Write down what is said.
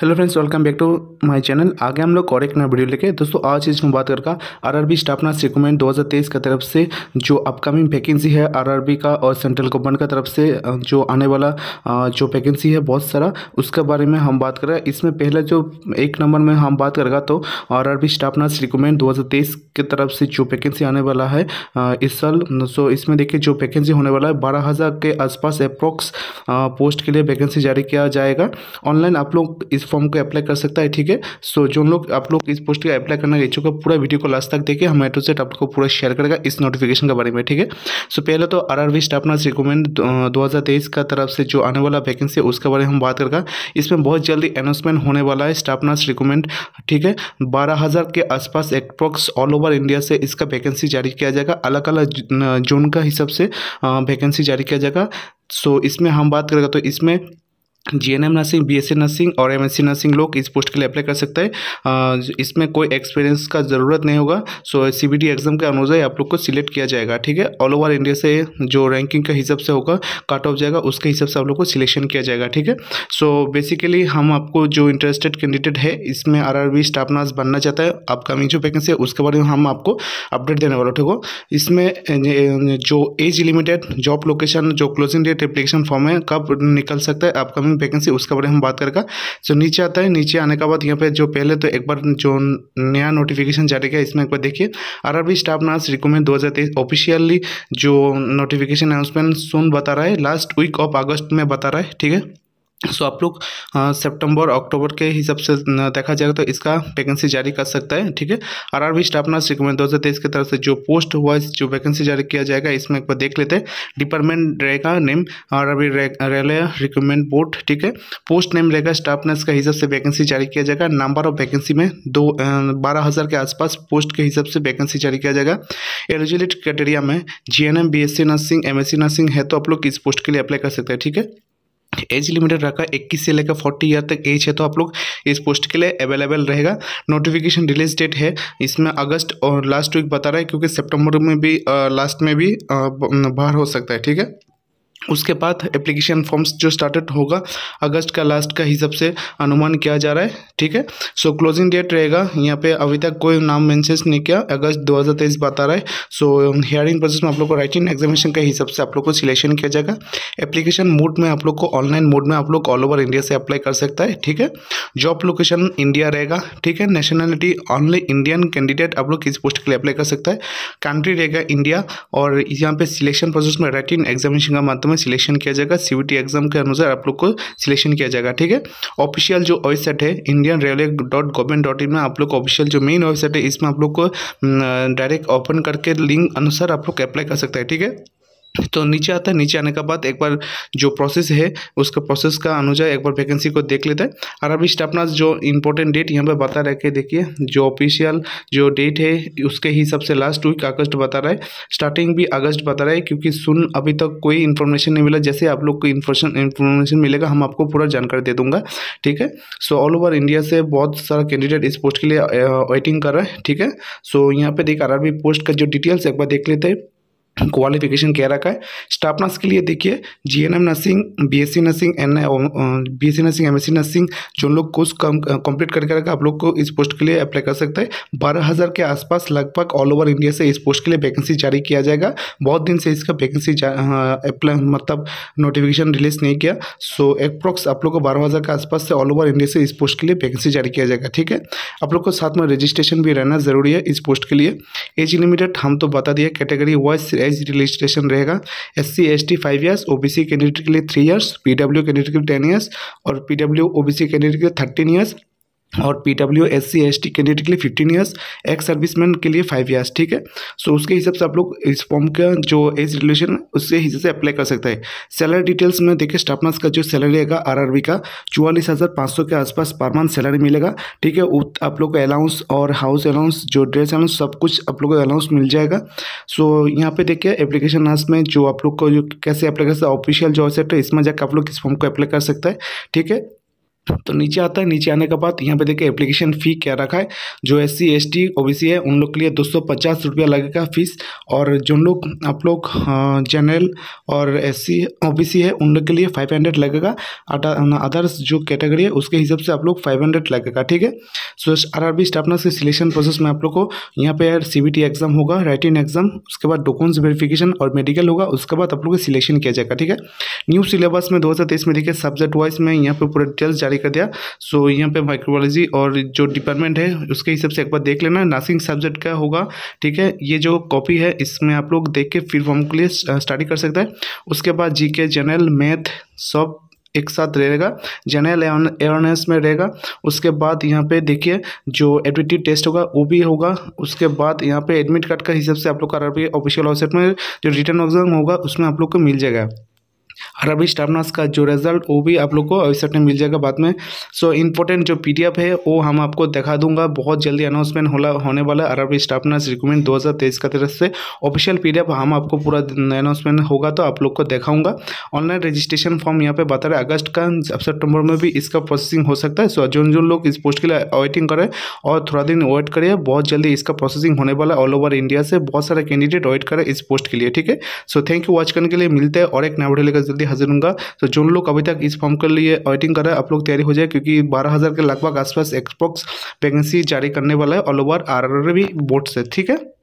hello friends welcome back to my channel आगे हम लोग और एक नया वीडियो लेके दोस्तों आज इसमें बात करका आरआरबी स्टाफ नर्स हज़ार 2023 की तरफ से जो अपकमिंग वैकेंसी है आरआरबी का और सेंट्रल गवर्नमेंट का तरफ से जो आने वाला जो वैकेंसी है बहुत सारा उसके बारे में हम बात करें इसमें पहले जो एक नंबर में हम बात करेगा तो R R staff nurse recommend दो की तरफ से जो वैकेंसी आने वाला है इस साल सो इसमें देखिए जो वैकेंसी होने वाला है बारह के आसपास अप्रॉक्स पोस्ट के लिए वैकेंसी जारी किया जाएगा ऑनलाइन आप लोग इस फॉर्म को अप्लाई कर सकता है ठीक है सो जो लोग आप लोग इस पोस्ट का अप्लाई करना इच्छुक है पूरा वीडियो को लास्ट तक देखिए हमारे टू सेट आपको पूरा शेयर करेगा इस नोटिफिकेशन के बारे में ठीक है सो पहले तो R R staff nurse recruitment दो का तरफ से जो आने वाला वैकेंसी है उसके बारे में हम बात करेगा इसमें बहुत जल्दी अनाउंसमेंट होने वाला है स्टाफ नर्स ठीक है बारह हज़ार के आसपास एक्ट्रॉक्स ऑल ओवर इंडिया से इसका वैकेंसी जारी किया जाएगा अलग अलग जोन का हिसाब से वैकेंसी जारी किया जाएगा सो इसमें हम बात करेगा तो इसमें G N M nursing B S C nursing और एम एस सी नर्सिंग लोग इस पोस्ट के लिए अप्लाई कर सकते हैं इसमें कोई एक्सपीरियंस का ज़रूरत नहीं होगा so C B T exam के अनुसार आप लोग को सिलेक्ट किया जाएगा ठीक है ऑल ओवर इंडिया से जो रैंकिंग के हिसाब से होगा कट ऑफ जाएगा उसके हिसाब से आप लोग को सिलेक्शन किया जाएगा ठीक है सो बेसिकली हम आपको जो इंटरेस्टेड कैंडिडेट है इसमें R R B staff nurse बनना चाहता है अपकमिंग जो वैकेंसी है उसके बारे में हम आपको अपडेट देने वाले ठीक हो इसमें जो एज लिमिटेड जॉब लोकेशन जो क्लोजिंग डेट एप्लीकेशन फॉर्म है कब निकल सकता है अपकमिंग वैकेंसी उसके बारे में हम बात करेगा सो नीचे आता है नीचे आने के बाद यहाँ पे जो पहले तो एक बार जो नया नोटिफिकेशन जारी किया इसमें एक बार देखिए आर स्टाफ नर्स रिकमेंड दो ऑफिशियली जो नोटिफिकेशन अनाउंसमेंट उसमें सुन बता रहा है लास्ट वीक ऑफ अगस्त में बता रहा है ठीक है सो आप लोग सितंबर अक्टूबर के हिसाब से देखा जाएगा तो इसका वैकेंसी जारी कर सकता है ठीक है R R B staff nurse recruitment दो हज़ार तेईस की तरफ से जो पोस्ट हुआ जो वैकेंसी जारी किया जाएगा इसमें एक बार देख लेते हैं डिपार्टमेंट रहेगा name R R B railway recruitment board ठीक है पोस्ट नेम रहेगा स्टाफ नर्स के हिसाब से वैकेंसी जारी किया जाएगा नंबर ऑफ वैकेंसी में दो बारह हज़ार के आसपास पोस्ट के हिसाब से वैकेंसी जारी किया जाएगा एलिजिबिलिटी क्राइटेरिया में G N M B S C nursing M S C nursing है तो आप लोग इस पोस्ट के लिए अप्लाई कर सकते हैं ठीक है एज लिमिटेड रखा है इक्कीस से लेकर फोर्टी ईयर तक एज है तो आप लोग इस पोस्ट के लिए अवेलेबल रहेगा नोटिफिकेशन रिलीज डेट है इसमें अगस्त और लास्ट वीक बता रहा है क्योंकि सितंबर में भी लास्ट में भी बाहर हो सकता है ठीक है उसके बाद एप्लीकेशन फॉर्म्स जो स्टार्टेड होगा अगस्त का लास्ट का हिसाब से अनुमान किया जा रहा है ठीक है सो क्लोजिंग डेट रहेगा यहाँ पे अभी तक कोई नाम मेंशन नहीं किया अगस्त 2023 बता रहा है सो हियरिंग प्रोसेस में आप लोग को राइटिंग एग्जामिनेशन के हिसाब से आप लोग को सिलेक्शन किया जाएगा एप्लीकेशन मोड में आप लोग को ऑनलाइन मोड में आप लोग ऑल ओवर इंडिया से अप्लाई कर सकता है ठीक है जॉब लोकेशन इंडिया रहेगा ठीक है नेशनलिटी ऑनली इंडियन कैंडिडेट आप लोग किस पोस्ट के लिए अप्लाई कर सकता है कंट्री रहेगा इंडिया और यहाँ पर सिलेक्शन प्रोसेस में राइटिंग एग्जामिनेशन का माध्यम में सिलेक्शन किया जाएगा सी एग्जाम के अनुसार आप लोग को सिलेक्शन किया जाएगा ठीक है ऑफिशियल जो वेबसाइट है Indian railway dot government dot in में आप लोग ऑफिशियल जो मेन वेबसाइट है इसमें आप लोग को डायरेक्ट हम्म, ओपन करके लिंक अनुसार आप लोग अप्लाई कर सकते हैं ठीक है तो नीचे आता है नीचे आने के बाद एक बार जो प्रोसेस है उसका प्रोसेस का अनुजाय एक बार वैकेंसी को देख लेते हैं और अभी स्टाफ नर्स जो इंपॉर्टेंट डेट यहाँ पे बता रहे के देखिए जो ऑफिशियल जो डेट है उसके हिसाब से लास्ट वीक अगस्त बता रहा है स्टार्टिंग भी अगस्त बता रहा है क्योंकि सुन अभी तक तो कोई इन्फॉर्मेशन नहीं मिला जैसे आप लोग को इन्फॉर्मेशन इन्फॉर्मेशन मिलेगा हम आपको पूरा जानकारी दे दूंगा ठीक है सो ऑल ओवर इंडिया से बहुत सारा कैंडिडेट इस पोस्ट के लिए वेटिंग कर रहा है ठीक है सो यहाँ पर देखिए आर पोस्ट का जो डिटेल्स एक बार देख लेते हैं क्वालिफिकेशन क्या रखा है स्टाफ नर्स के लिए देखिए G N M nursing B S C nursing N B S C nursing M S C nursing जो लोग कोर्स कंप्लीट करके रखा आप लोग को इस पोस्ट के लिए अप्लाई कर सकते हैं बारह हज़ार के आसपास लगभग ऑल ओवर इंडिया से इस पोस्ट के लिए वैकेंसी जारी किया जाएगा बहुत दिन से इसका वैकेंसी अप्लाई मतलब नोटिफिकेशन रिलीज नहीं किया सो अप्रॉक्स आप लोग को बारह हज़ार के आसपास से ऑल ओवर इंडिया से इस पोस्ट के लिए वैकेंसी जारी किया जाएगा ठीक है आप लोग को साथ में रजिस्ट्रेशन भी रहना ज़रूरी है इस पोस्ट के लिए एज लिमिटेड हम तो बता दिया कैटेगरी वाइज एज रजिस्ट्रेशन रहेगा S C S T five years O B C candidate के लिए three years P W candidate के लिए टेन ईयर्स और P W O B C candidate के लिए थर्टीन ईयर्स और P W S C S T candidate के लिए फिफ्टीन ईयर्स एक्स सर्विसमैन के लिए फाइव ईयर्स ठीक है सो उसके हिसाब से आप लोग इस फॉर्म का जो एज रिलेशन उसके हिसाब से अप्लाई कर सकते हैं सैलरी डिटेल्स में देखिए स्टाफ नर्स का जो सैलरी रहेगा आर आर बी का चौवालीस हज़ार पाँच सौ के आसपास पर मंथ सैलरी मिलेगा ठीक है आप लोग को अलाउंस और हाउस अलाउंस जो ड्रेस अलाउंस सब कुछ आप लोग को अलाउंस मिल जाएगा सो यहाँ पे देखिए एप्लीकेशन नर्स में जो आप लोग को जो कैसे अप्लाई कर सकते हैं ऑफिशियल जो सेक्टर है इसमें जाकर आप लोग इस फॉर्म को अप्लाई कर सकते हैं ठीक है तो नीचे आता है नीचे आने के बाद यहाँ पे देखिए एप्लीकेशन फ़ी क्या रखा है जो S C S T O B C है उन लोग के लिए दो सौ पचास रुपया लगेगा फीस और जो लोग आप लोग जनरल हाँ, और एस सी ओ बी सी है उन लोग के लिए फाइव हंड्रेड लगेगा अदर्स जो कैटेगरी है उसके हिसाब से आप लोग फाइव हंड्रेड लगेगा ठीक है so R R B staff nurse के सिलेक्शन प्रोसेस में आप लोग को यहाँ पर सी बी टी एग्जाम होगा राइटिंग एग्जाम उसके बाद डॉक्यूमेंट्स वेरिफिकेशन और मेडिकल होगा उसके बाद आप लोग का सिलेक्शन किया जाएगा ठीक है न्यू सिलेबस में दो हज़ार तेईस में देखिए सब्जेक्ट वाइज में यहाँ पर पूरा डिटेल्स जारी जारी कर दिया सो यहाँ पे माइक्रोबोलॉजी और जो डिपार्टमेंट है उसके हिसाब से एक बार देख लेना नर्सिंग सब्जेक्ट का होगा ठीक है ये जो कॉपी है इसमें आप लोग देख के फिर फॉर्म के लिए स्टडी कर सकते हैं उसके बाद जी के जनरल मैथ सब एक साथ रहेगा जनरल अवेयरनेस में रहेगा उसके बाद यहाँ पे देखिए जो एडमिटिव टेस्ट होगा वो भी होगा उसके बाद यहाँ पे एडमिट कार्ड का हिसाब से आप लोग का ऑफिशियल वेबसाइट में जो रिटर्न एग्जाम होगा उसमें आप लोग को मिल जाएगा अरबी स्टाफनास का जो रिजल्ट वो भी आप लोग को वेबसाइट में मिल जाएगा बाद में सो इम्पोर्टेंट जो पी है वो हम आपको दिखा दूंगा बहुत जल्दी अनाउंसमेंट होला होने वाला अरबी स्टाफनास रिक्रूमेंट दो का तरफ से ऑफिशियल पी हम आपको पूरा अनाउंसमेंट होगा तो आप लोग को दिखाऊंगा ऑनलाइन रजिस्ट्रेशन फॉर्म यहाँ पे बता रहे अगस्त का सेप्टेम्बर में भी इसका प्रोसेसिंग हो सकता है सो जो जो लोग इस पोस्ट के लिए वेटिंग करें और थोड़ा दिन वेट करिए बहुत जल्दी इसका प्रोसेसिंग होने वाला ऑल ओवर इंडिया से बहुत सारे कैंडिडेट वेट करें इस पोस्ट के लिए ठीक है सो थैंक यू वॉच करने के लिए मिलते हैं और एक नया वीडियो लेकर जल्दी हाजिर होऊंगा तो जो लोग अभी तक इस फॉर्म के लिए वेटिंग कर रहे हैं आप लोग तैयारी हो जाए क्योंकि बारह हज़ार के लगभग आसपास एक्सपॉक्स वैकेंसी जारी करने वाला है all over R B board से ठीक है